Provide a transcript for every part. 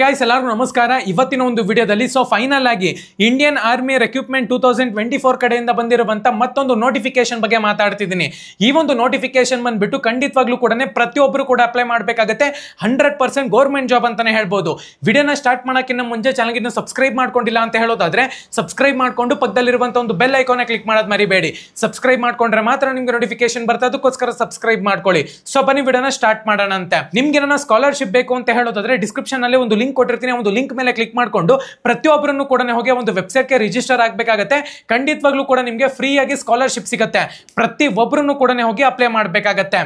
guys ಎಲ್ಲರಿಗೂ ನಮಸ್ಕಾರ ಇವತ್ತಿನ ಒಂದು ವಿಡಿಯೋದಲ್ಲಿ ಸೊ ಫೈನಲ್ ಆಗಿ Indian army recruitment two thousand twenty four ಕಡೆಯಿಂದ ಬಂದಿರುವಂತ ಮತ್ತೊಂದು ನೋಟಿಫಿಕೇಶನ್ ಬಗ್ಗೆ ಮಾತಾಡ್ತಿದ್ದೀನಿ ಈ ಒಂದು ನೋಟಿಫಿಕೇಶನ್ ಬಂದ್ಬಿಟ್ಟು ಖಂಡಿತವಾಗ್ಲೂ ಕೂಡ ಪ್ರತಿಯೊಬ್ಬರು ಕೂಡ ಅಪ್ಲೈ ಮಾಡಬೇಕಾಗುತ್ತೆ ಹಂಡ್ರೆಡ್ ಪರ್ಸೆಂಟ್ ಗೌರ್ಮೆಂಟ್ ಜಾಬ್ ಅಂತಾನೆ ಹೇಳ್ಬೋದು ವಿಡಿಯೋನ ಸ್ಟಾರ್ಟ್ ಮಾಡೋಕ್ಕಿಂತ ಮುಂಚೆ ಚಾನಲ್ಗಿನ್ನ ಸಬ್ಸ್ಕ್ರೈಬ್ ಮಾಡ್ಕೊಂಡಿಲ್ಲ ಅಂತ ಹೇಳೋದಾದ್ರೆ ಸಬ್ಸ್ಕ್ರೈಬ್ ಮಾಡಿಕೊಂಡು ಪಕ್ಕದಲ್ಲಿರುವಂಥ ಒಂದು ಬೆಲ್ ಐಕಾನ ಕ್ಲಿಕ್ ಮಾಡೋದು ಮರಿಬೇಡಿ ಸಬ್ಸ್ಕ್ರೈಬ್ ಮಾಡ್ಕೊಂಡ್ರೆ ಮಾತ್ರ ನಿಮ್ಗೆ ನೋಟಿಫಿಕೇಶನ್ ಬರ್ತದೆ ಅದಕ್ಕೋಸ್ಕರ ಸಬ್ಸ್ಕ್ರೈಬ್ ಮಾಡ್ಕೊಳ್ಳಿ ಸೊ ಬನ್ನಿ ವಿಡಿಯೋನ ಸ್ಟಾರ್ಟ್ ಮಾಡೋಣ ಅಂತ ನಿಮ್ಗೆ ಏನೋ ಸ್ಕಾಲರ್ಶಿಪ್ ಬೇಕು ಅಂತ ಹೇಳೋದಾದ್ರೆ ಡಿಸ್ಕ್ರಿಪ್ಷನ್ ಅಲ್ಲಿ ಒಂದು ಒಂದು ಲಿಂಕ್ ಕೊಟ್ಟಿರ್ತೀನಿ ಒಂದು ಲಿಂಕ್ ಮೇಲೆ ಕ್ಲಿಕ್ ಮಾಡಿಕೊಂಡು ಪ್ರತಿಯೊಬ್ಬರನ್ನು ಕೂಡ ಹೋಗಿ ಒಂದು ವೆಬ್ಸೈಟ್ಗೆ ರಿಜಿಸ್ಟರ್ ಆಗಬೇಕಾಗತ್ತೆ ಖಂಡಿತವಾಗ್ಲೂ ಕೂಡ ನಿಮಗೆ ಫ್ರೀಯಾಗಿ ಸ್ಕಾಲರ್ಶಿಪ್ ಸಿಗುತ್ತೆ ಪ್ರತಿ ಒಬ್ಬರನ್ನು ಕೂಡ ಹೋಗಿ ಅಪ್ಲೈ ಮಾಡಬೇಕಾಗತ್ತೆ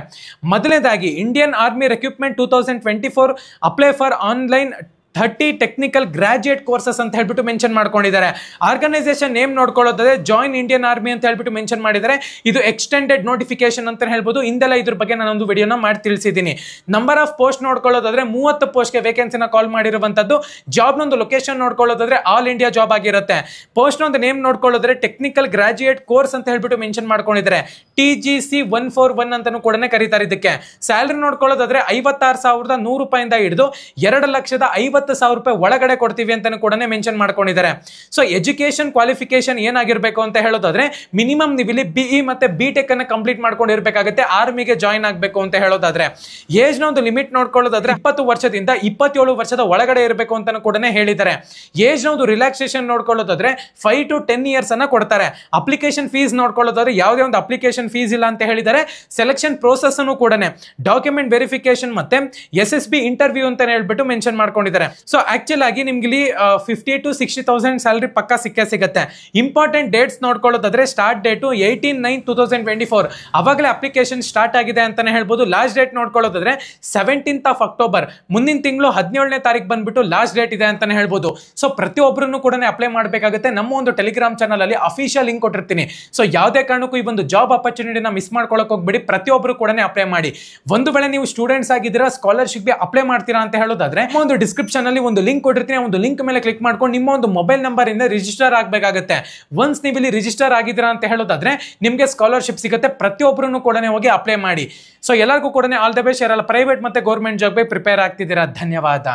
ಮೊದಲನೇದಾಗಿ Indian army recruitment two four apply for online thirty technical graduate courses ಅಂತ ಹೇಳ್ಬಿಟ್ಟು ಮೆನ್ಷನ್ ಮಾಡ್ಕೊಂಡಿದ್ದಾರೆ ಆರ್ಗನೈಸೇಷನ್ ನೇಮ್ ನೋಡ್ಕೊಳ್ಳೋದಾದ್ರೆ ಜಾಯಿನ್ ಇಂಡಿಯನ್ ಆರ್ಮಿ ಅಂತ ಹೇಳ್ಬಿಟ್ಟು ಮೆನ್ಷನ್ ಮಾಡಿದರೆ ಇದು ಎಕ್ಸ್ಟೆಂಡೆಡ್ ನೋಟಿಫಿಕೇಶನ್ ಅಂತ ಹೇಳ್ಬೋದು ಇಂದೆಲ್ಲ ಇದ್ರ ಬಗ್ಗೆ ನಾನೊಂದು ವಿಡಿಯೋನ ಮಾಡಿ ತಿಳಿಸಿದ್ದೀನಿ ನಂಬರ್ ಆಫ್ ಪೋಸ್ಟ್ ನೋಡ್ಕೊಳ್ಳೋದಾದ್ರೆ ಮೂವತ್ತು ಪೋಸ್ಟ್ಗೆ ವೇಕೆನ್ಸಿನ ಕಾಲ್ ಮಾಡಿರುವಂಥದ್ದು ಜಾಬ್ನೊಂದು ಲೊಕೇಶನ್ ನೋಡ್ಕೊಳ್ಳೋದಾದ್ರೆ ಆಲ್ ಇಂಡಿಯಾ ಜಾಬ್ ಆಗಿರುತ್ತೆ ಒಂದು ನೇಮ್ ನೋಡ್ಕೊಳ್ಳೋದ್ರೆ ಟೆಕ್ನಿಕಲ್ ಗ್ರಾಜುಯೇಟ್ ಕೋರ್ಸ್ ಅಂತ ಹೇಳ್ಬಿಟ್ಟು ಮೆನ್ಷನ್ ಮಾಡ್ಕೊಂಡಿದ್ದಾರೆ T G C one four one ಅಂತಲೂ ಕೂಡ ಕರೀತಾರೆ ಇದಕ್ಕೆ ಸ್ಯಾಲ್ರಿ ನೋಡ್ಕೊಳ್ಳೋದಾದ್ರೆ ಐವತ್ತಾರು ಸಾವಿರದ ನೂರು ರೂಪಾಯಿಂದ ಹಿಡಿದು ಎರಡು ಲಕ್ಷದ ಐವತ್ತು ಇಪ್ಪತ್ತು ಸಾವಿರ ರೂಪಾಯಿ ಒಳಗಡೆ ಕೊಡ್ತೀವಿ ಅಂತ ಕೂಡ ಮೆನ್ಷನ್ ಮಾಡ್ಕೊಂಡಿದ್ದಾರೆ ಸೊ ಎಜುಕೇಶನ್ ಕ್ವಾಲಿಫಿಕೇಶನ್ ಏನಾಗಿರ್ಬೇಕು ಅಂತ ಹೇಳೋದಾದ್ರೆ ಮಿನಿಮಮ್ ನೀವು ಇಲ್ಲಿ ಬಿ ಇ e ಮತ್ತೆ ಬಿ ಟೆಕ್ ಅನ್ನು ಕಂಪ್ಲೀಟ್ ಮಾಡ್ಕೊಂಡಿರ್ಬೇಕಾಗುತ್ತೆ ಆರ್ಮಿಗೆ ಜಾಯ್ನ್ ಆಗಬೇಕು ಅಂತ ಹೇಳೋದಾದ್ರೆ ಏಜ್ ನ ಒಂದು ಲಿಮಿಟ್ ನೋಡ್ಕೊಳ್ಳೋದಾದ್ರೆ ಇಪ್ಪತ್ತು ವರ್ಷದಿಂದ ಇಪ್ಪತ್ತೇಳು ವರ್ಷದ ಒಳಗಡೆ ಇರಬೇಕು ಅಂತ ಕೂಡ ಹೇಳಿದ್ದಾರೆ ಏಜ್ ನ ಒಂದು ರಿಲ್ಯಾಕ್ಸೇಷನ್ ನೋಡ್ಕೊಳ್ಳೋದಾದ್ರೆ ಫೈವ್ ಟು ಟೆನ್ ಇಯರ್ಸ್ ಅನ್ನ ಕೊಡ್ತಾರೆ ಅಪ್ಲಿಕೇಶನ್ ಫೀಸ್ ನೋಡ್ಕೊಳ್ಳೋದಾದ್ರೆ ಯಾವುದೇ ಒಂದು ಅಪ್ಲಿಕೇಶನ್ ಫೀಸ್ ಇಲ್ಲ ಅಂತ ಹೇಳಿದ್ದಾರೆ ಸೆಲೆಕ್ಷನ್ ಪ್ರೋಸೆಸ್ ಅನ್ನು ಕೂಡ ಡಾಕ್ಯುಮೆಂಟ್ ವೆರಿಫಿಕೇಶನ್ ಮತ್ತೆ ಎಸ್ ಎಸ್ ಬಿ ಇಂಟರ್ವ್ಯೂ ಅಂತ ಹೇಳ್ಬಿಟ್ಟು ಮೆನ್ಷನ್ ಮಾಡ್ಕೊಂಡಿದ್ದಾರೆ ಸೊ ಆಕ್ಚುಲ್ ಆಗಿ ನಿಮ್ಗೆ ಇಲ್ಲಿ fifty to sixty thousand salary ಪಕ್ಕ ಸಿಕ್ಕೇ ಸಿಗುತ್ತೆ ಇಂಪಾರ್ಟೆಂಟ್ ಡೇಟ್ಸ್ ನೋಡ್ಕೊಳ್ಳೋದಾದ್ರೆ start date eighteen nine two thousand twenty four ಅವಾಗಲೇ ಅಪ್ಲಿಕೇಶನ್ ಸ್ಟಾರ್ಟ್ ಆಗಿದೆ ಅಂತಾನೆ ಹೇಳ್ಬೋದು ಲಾಸ್ಟ್ ಡೇಟ್ ನೋಡ್ಕೊಳ್ಳೋದಾದ್ರೆ ಸೆವೆಂಟೀನ್ತ್ ಆಫ್ ಅಕ್ಟೋಬರ್ ಮುಂದಿನ ತಿಂಗಳು ಹದಿನೇಳನೇ ತಾರೀಕು ಬಂದ್ಬಿಟ್ಟು ಲಾಸ್ಟ್ ಡೇಟ್ ಇದೆ ಅಂತಾನೆ ಹೇಳ್ಬೋದು ಸೊ ಪ್ರತಿಯೊಬ್ಬರನ್ನು ಕೂಡ ಅಪ್ಲೈ ಮಾಡಬೇಕಾಗುತ್ತೆ ನಮ್ಮ ಒಂದು ಟೆಲಿಗ್ರಾಮ್ ಚಾನಲ್ ಅಲ್ಲಿ ಅಫಿಷಿಯಲ್ ಲಿಂಕ್ ಕೊಟ್ಟಿರ್ತೀನಿ ಸೊ ಯಾವುದೇ ಕಾರಣಕ್ಕೂ ಈ ಒಂದು ಜಾಬ್ ಅಪರ್ಚುನಿಟಿನ ಮಿಸ್ ಮಾಡ್ಕೊಳಕ್ ಹೋಗ್ಬೇಡಿ ಪ್ರತಿಯೊಬ್ಬರು ಕೂಡ ಅಪ್ಲೈ ಮಾಡಿ ಒಂದು ವೇಳೆ ನೀವು ಸ್ಟೂಡೆಂಟ್ಸ್ ಆಗಿದ್ದೀರಾ ಸ್ಕಾಲರ್ಶಿಪ್ಗೆ ಅಪ್ಲೈ ಮಾಡ್ತೀರಾ ಅಂತ ಹೇಳೋದಾದ್ರೆ ಒಂದು ಡಿಸ್ಕ್ರಿಪ್ಷನ್ ಅಲ್ಲಿ ಒಂದು ಲಿಂಕ್ ಕೊಟ್ಟಿರ್ತೀನಿ ಒಂದು ಲಿಂಕ್ ಮೇಲೆ ಕ್ಲಿಕ್ ಮಾಡ್ಕೊಂಡು ನಿಮ್ಮ ಒಂದು ಮೊಬೈಲ್ ಇಂದ ರಿಜಿಸ್ಟರ್ ಆಗಬೇಕಾಗುತ್ತೆ ಒನ್ಸ್ ನೀವು ಇಲ್ಲಿ ರಿಜಿಸ್ಟರ್ ಆಗಿದ್ದೀರಾ ಅಂತ ಹೇಳೋದಾದ್ರೆ ನಿಮಗೆ ಸ್ಕಾಲರ್ಶಿಪ್ ಸಿಗುತ್ತೆ ಪ್ರತಿಯೊಬ್ಬರೂ ಕೂಡ ಹೋಗಿ ಅಪ್ಲೈ ಮಾಡಿ ಸೊ ಎಲ್ಲರಿಗೂ ಕೂಡ ಆಲ್ ದ ಬೆಸ್ಟ್ ಯಾರೆಲ್ಲ ಪ್ರೈವೇಟ್ ಮತ್ತೆ ಗೌರ್ಮೆಂಟ್ ಜಾಬ್ ಪ್ರಿಪೇರ್ ಆಗ್ತಿದ್ದೀರಾ ಧನ್ಯವಾದ